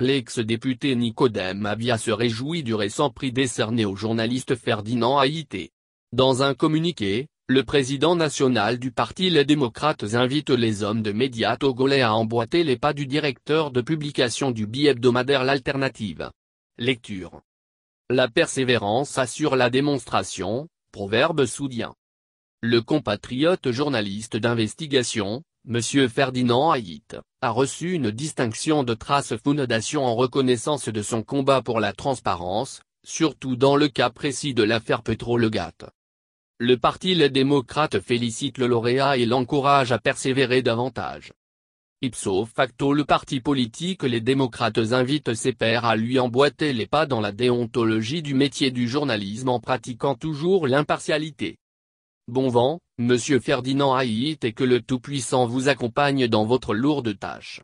l'ex-député Nicodème Avia se réjouit du récent prix décerné au journaliste Ferdinand Haïté. Dans un communiqué, le président national du parti Les Démocrates invite les hommes de médias togolais à emboîter les pas du directeur de publication du bi-hebdomadaire L'Alternative. Lecture. La persévérance assure la démonstration, proverbe soudien. Le compatriote journaliste d'investigation, M. Ferdinand Haït, a reçu une distinction de Trace Foundation en reconnaissance de son combat pour la transparence, surtout dans le cas précis de l'affaire Petrolegate. Le Parti Les Démocrates félicite le lauréat et l'encourage à persévérer davantage. Ipso facto le parti politique Les Démocrates invite ses pairs à lui emboîter les pas dans la déontologie du métier du journalisme en pratiquant toujours l'impartialité. Bon vent, monsieur Ferdinand Haït et que le Tout-Puissant vous accompagne dans votre lourde tâche.